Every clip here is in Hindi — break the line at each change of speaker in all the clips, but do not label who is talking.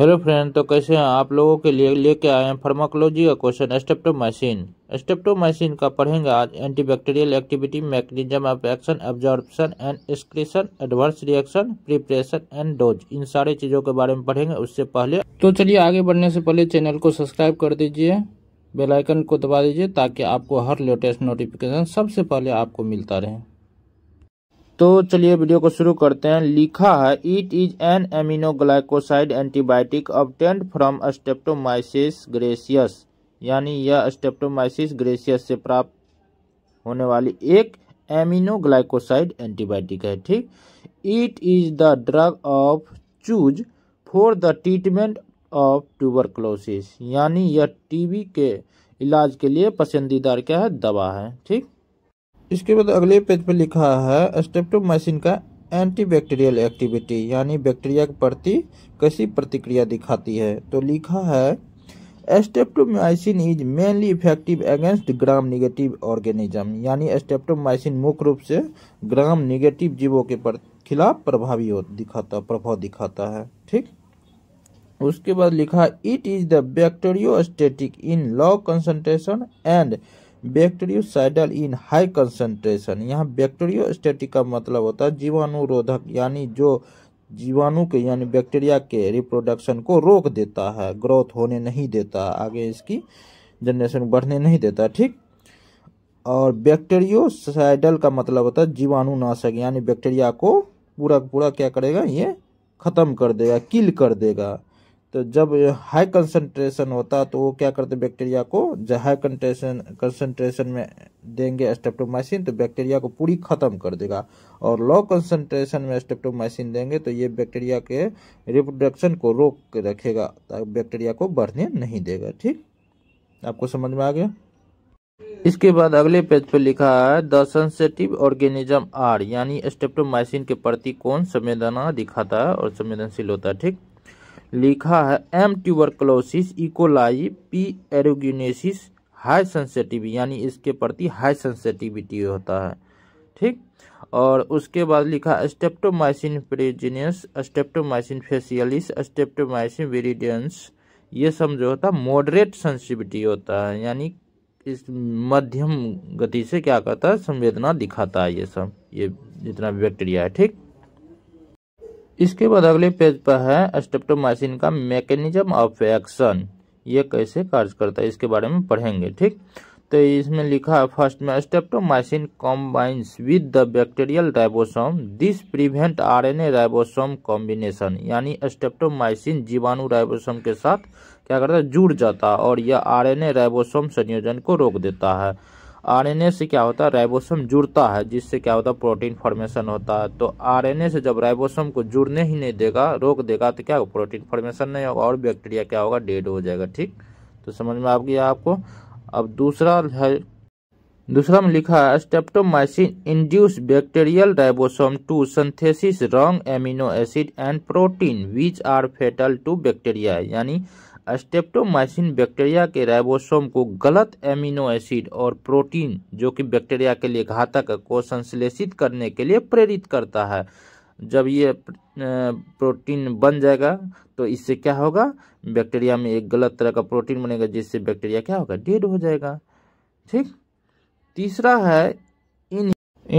हेलो फ्रेंड तो कैसे हैं आप लोगों के लिए लेके आए हैं फार्माकोलॉजी का क्वेश्चन स्टेप्टोमाइसिन स्टेप्टोमाइसिन का पढ़ेंगे आज antibacterial activity mechanism of action absorption and excretion adverse reaction preparation and dose इन सारे चीज़ों के बारे में पढ़ेंगे उससे पहले तो चलिए आगे बढ़ने से पहले चैनल को सब्सक्राइब कर दीजिए बेलाइकन को दबा दीजिए ताकि आपको हर लेटेस्ट नोटिफिकेशन सबसे पहले आपको मिलता रहे तो चलिए वीडियो को शुरू करते हैं लिखा है it is an aminoglycoside antibiotic obtained from streptomyces griseus यानी यह स्टेप्टोमाइसिस ग्रेसियस से प्राप्त होने वाली एक एमिनोग्लाइकोसाइड एंटीबायोटिक है ठीक it is the drug of choice for the treatment of tuberculosis यानी यह टीबी के इलाज के लिए पसंदीदार क्या है दवा है ठीक
इसके बाद अगले पेज पर लिखा है स्टेप्टोमाइसिन का एंटीबैक्टीरियल एक्टिविटी यानी बैक्टीरिया के प्रति कैसी प्रतिक्रिया दिखाती है तो लिखा है streptomycin is mainly effective against gram negative organism यानी एस्टेप्टोमाइसिन मुख्य रूप से ग्राम निगेटिव जीवों के पर खिलाफ प्रभावी दिखाता प्रभाव दिखाता है ठीक उसके बाद लिखा it is the bacteriostatic in low concentration and bactericidal in high concentration यहाँ बैक्टीरियोस्टेटिक का मतलब होता है जीवाणुरोधक यानी जो जीवाणु के यानी बैक्टीरिया के रिप्रोडक्शन को रोक देता है ग्रोथ होने नहीं देता आगे इसकी जनरेशन बढ़ने नहीं देता ठीक और बैक्टीरियोसाइडल का मतलब होता है जीवाणुनाशक यानी बैक्टीरिया को पूरा पूरा क्या करेगा ये ख़त्म कर देगा किल कर देगा तो जब हाई कंसंट्रेशन होता तो वो क्या करते बैक्टीरिया को हाई कंट्रेशन कंसंट्रेशन में देंगे स्टेप्टोमाइसिन तो बैक्टीरिया को पूरी ख़त्म कर देगा और लो कंसंट्रेशन में स्टेप्टोमाइसिन देंगे तो ये बैक्टीरिया के रिप्रोडक्शन को रोक के रखेगा ताकि बैक्टीरिया को बढ़ने नहीं देगा ठीक आपको समझ में आ गया इसके बाद अगले पेज
पर लिखा है द सेंसेटिव ऑर्गेनिज्म आर यानी स्टेप्टोमाइसिन के प्रति कौन संवेदना दिखाता है और संवेदनशील होता है ठीक लिखा है M tuberculosis E coli P aeruginosa high sensitive यानी इसके प्रति हाई सेंसिटिविटी होता है ठीक और उसके बाद लिखा streptomycin pyogenes streptomycin faecalis streptomycin viridans ये सब जो होता है मॉडरेट सेंसिटिविटी होता है यानी इस मध्यम गति से क्या करता है संवेदना दिखाता है ये सब ये जितना बैक्टीरिया है ठीक इसके बाद अगले पेज पर है स्टेप्टोमाइसिन का मैकेनिज्म ऑफ एक्शन ये कैसे कार्य करता है इसके बारे में पढ़ेंगे ठीक तो इसमें लिखा है फर्स्ट में streptomycin combines with the bacterial ribosome this prevent RNA ribosome combination यानी स्टेप्टोमाइसिन जीवाणु राइबोसोम के साथ क्या करता है जुड़ जाता है और यह आरएनए राइबोसोम संयोजन को रोक देता है आरएनए से क्या होता है राइबोसोम जुड़ता है जिससे क्या होता है प्रोटीन फॉर्मेशन होता है तो आरएनए से जब राइबोसोम को जुड़ने ही नहीं देगा रोक देगा तो क्या होगा प्रोटीन फॉर्मेशन नहीं होगा और बैक्टीरिया क्या होगा डेड हो जाएगा ठीक तो समझ में आ गया आपको अब दूसरा है दूसरा में लिखा है streptomycin induce bacterial ribosome to synthesis wrong amino acid and protein which are fatal to bacteria यानी स्टेप्टोमाइसिन बैक्टीरिया के राइबोसोम को गलत एमिनो एसिड और प्रोटीन जो कि बैक्टीरिया के लिए घातक को संश्लेषित करने के लिए प्रेरित करता है जब ये प्रोटीन बन जाएगा तो इससे क्या होगा बैक्टीरिया में एक गलत तरह का प्रोटीन बनेगा जिससे बैक्टीरिया क्या होगा डेड हो जाएगा ठीक तीसरा है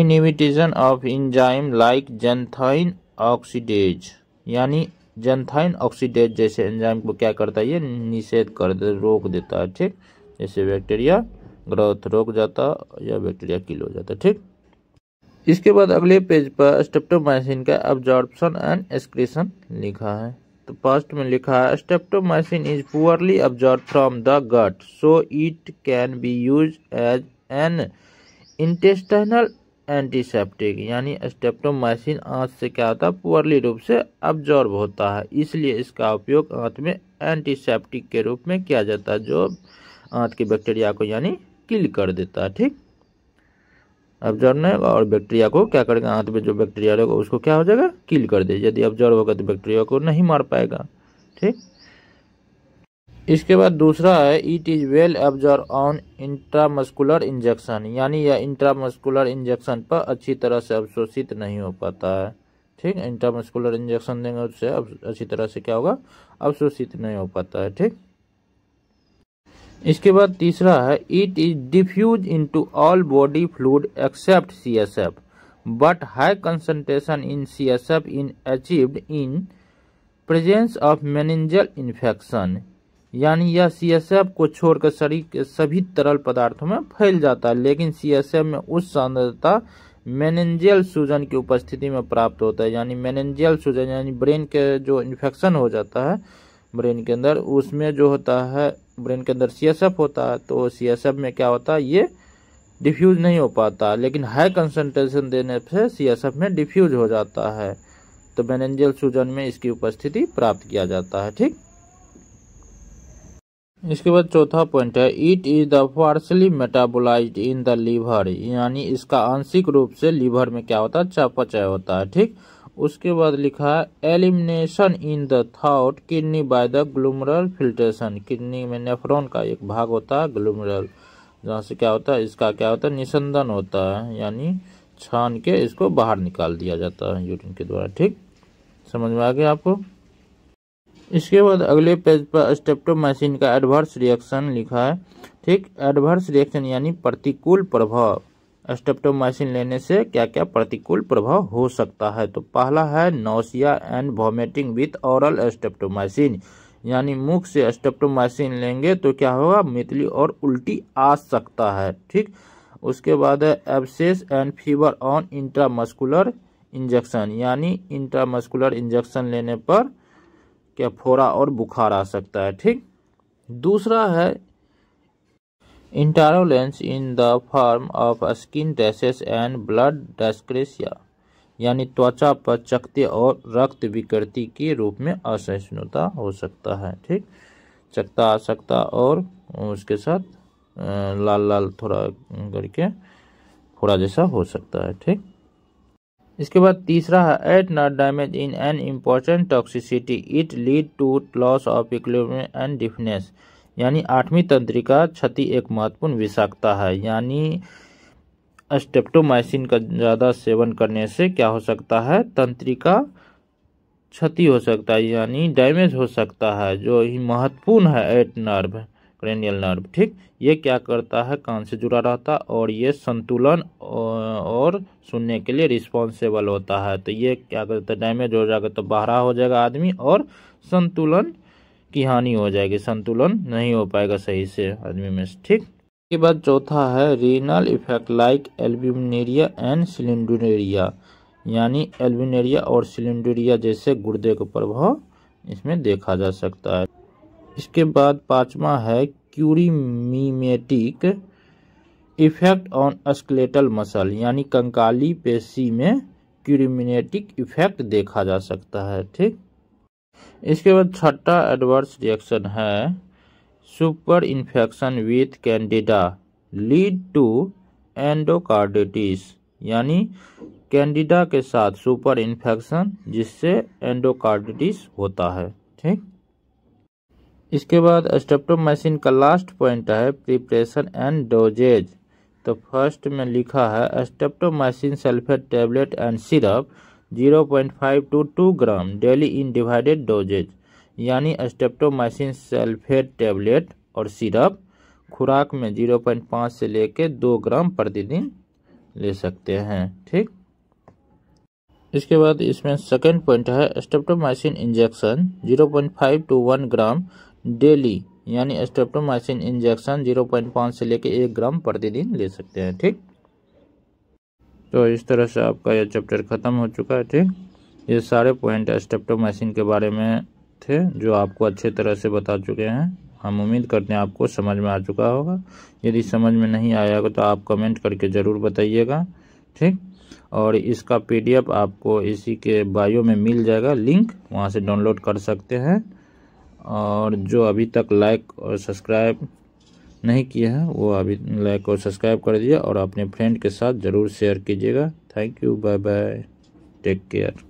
inhibition of enzyme like xanthine oxidase यानी जेंथाइन ऑक्सीडेज जैसे एंजाइम को क्या करता है ये निषेध कर दे रोक देता है ठीक जैसे बैक्टीरिया ग्रोथ रोक जाता या बैक्टीरिया किल हो जाता ठीक इसके बाद अगले पेज पर स्टेप्टोमाइसिन का एब्जॉर्प्शन एंड एक्सक्रीशन लिखा है तो फर्स्ट में लिखा है streptomycin is poorly absorb from the gut so it can be use as an intestinal antiseptic यानी स्टेप्टोमाइसिन आंत से क्या होता है पुअरली रूप से अब्जॉर्ब होता है इसलिए इसका उपयोग आंत में एंटीसेप्टिक के रूप में किया जाता है जो आंत के बैक्टीरिया को यानी किल कर देता है ठीक अब्जॉर्ब नहीं होगा और बैक्टीरिया को क्या करेगा आंत में जो बैक्टीरिया रहेगा उसको क्या हो जाएगा किल कर दे यदि अब्जॉर्ब होगा तो बैक्टीरिया को नहीं मार पाएगा ठीक इसके बाद दूसरा है it is well absorb on intramuscular injection यानी यह इंट्रामस्कुलर इंजेक्शन पर अच्छी तरह से अवशोषित नहीं हो पाता है ठीक इंट्रामस्कुलर इंजेक्शन देंगे उससे अच्छी तरह से क्या होगा अवशोषित नहीं हो पाता है ठीक इसके बाद तीसरा है it is diffuse into all body fluid except C S F but high concentration in C S F in achieved in presence of meningeal infection यानी यह सी एस एफ को छोड़कर शरीर के सभी तरल पदार्थों में फैल जाता है लेकिन सी एस एफ में उस सांद्रता मेनेंजियल सूजन की उपस्थिति में प्राप्त होता है यानी मेनेंजियल सूजन यानी ब्रेन के जो इन्फेक्शन हो जाता है ब्रेन के अंदर उसमें जो होता है ब्रेन के अंदर सी एस एफ होता है तो सी एस एफ में क्या होता है ये डिफ्यूज नहीं हो पाता लेकिन हाई कंसनट्रेशन देने से सी एस एफ में डिफ्यूज हो जाता है तो मेनेंजियल सूजन में इसकी उपस्थिति प्राप्त किया जाता है ठीक इसके बाद चौथा पॉइंट है it is the partially metabolize in the liver यानी इसका आंशिक रूप से लीवर में क्या होता है चापचय होता है ठीक उसके बाद लिखा है elimination in the through kidney by the glomerular filtration kidney में नेफ्रॉन का एक भाग होता है ग्लूमरल जहाँ से क्या होता है इसका क्या होता है निसंदन होता है यानी छान के इसको बाहर निकाल दिया जाता है यूरिन के द्वारा ठीक समझ में आ गया आपको इसके बाद अगले पेज पर स्टेप्टोमाइसिन का एडवर्स रिएक्शन लिखा है ठीक एडवर्स रिएक्शन यानी प्रतिकूल प्रभाव स्टेप्टोमाइसिन लेने से क्या क्या प्रतिकूल प्रभाव हो सकता है तो पहला है nausea and vomiting with oral streptomycin यानी मुख से स्टेप्टोमाइसिन लेंगे तो क्या होगा मितली और उल्टी आ सकता है ठीक उसके बाद है abscess and fever on intramuscular injection यानी इंट्रामस्कुलर इंजेक्शन लेने पर क्या फोड़ा और बुखार आ सकता है ठीक दूसरा है intolerance in the form of skin rashes and blood dyscrasia यानी त्वचा पर चकते और रक्त विकृति के रूप में असहिष्णुता हो सकता है ठीक चकता आ सकता और उसके साथ लाल लाल थोड़ा करके फोड़ा जैसा हो सकता है ठीक इसके बाद तीसरा है eighth nerve damage in an important toxicity it lead to loss of इक्म एंड डिफनेस यानी आठवीं तंत्रिका क्षति एक महत्वपूर्ण विषाक्तता है यानी स्टेप्टोमाइसिन का ज़्यादा सेवन करने से क्या हो सकता है तंत्रिका क्षति हो सकता है यानी डैमेज हो सकता है जो ही महत्वपूर्ण है एट नर्व क्रेनियल नर्व ठीक ये क्या करता है कान से जुड़ा रहता और ये संतुलन और सुनने के लिए रिस्पॉन्सिबल होता है तो ये क्या करता है डैमेज हो जाएगा तो बहरा हो जाएगा आदमी और संतुलन की हानि हो जाएगी संतुलन नहीं हो पाएगा सही से आदमी में ठीक इसके बाद चौथा है renal effect like albuminuria and cylindruria यानी एल्बिनेरिया और सिलेंडुरिया जैसे गुर्दे का प्रभाव इसमें देखा जा सकता है इसके बाद पांचवा है curarimimetic effect on skeletal muscle यानी कंकाली पेशी में क्यूरिमिनेटिक इफेक्ट देखा जा सकता है ठीक इसके बाद छठा एडवर्स रिएक्शन है super infection with candida lead to endocarditis यानी कैंडिडा के साथ सुपर इन्फेक्शन जिससे एंडोकार्डिटिस होता है ठीक इसके बाद स्टेप्टोमाइसिन का लास्ट पॉइंट है प्रिपरेशन एंड डोजेज तो फर्स्ट में लिखा है streptomycin sulphate tablet and syrup 0.5 to 2 gram daily in divided dosages यानी स्टेप्टोमाइसिन सल्फेट टेबलेट और सिरप खुराक में 0.5 से लेके 2 ग्राम प्रतिदिन ले सकते हैं ठीक इसके बाद इसमें सेकेंड पॉइंट है streptomycin injection 0.5 to 1 gram daily यानी स्टेप्टोमाइसिन इंजेक्शन 0.5 से लेकर एक ग्राम प्रतिदिन ले सकते हैं ठीक तो इस तरह से आपका यह चैप्टर ख़त्म हो चुका है ठीक ये सारे पॉइंट स्टेप्टोमाइसिन के बारे में थे जो आपको अच्छे तरह से बता चुके हैं हम उम्मीद करते हैं आपको समझ में आ चुका होगा यदि समझ में नहीं आया तो आप कमेंट करके ज़रूर बताइएगा ठीक और इसका पीडीएफ आपको इसी के बायो में मिल जाएगा लिंक वहाँ से डाउनलोड कर सकते हैं और जो अभी तक लाइक और सब्सक्राइब नहीं किया है वो अभी लाइक और सब्सक्राइब कर दिया और अपने फ्रेंड के साथ ज़रूर शेयर कीजिएगा thank you bye bye take care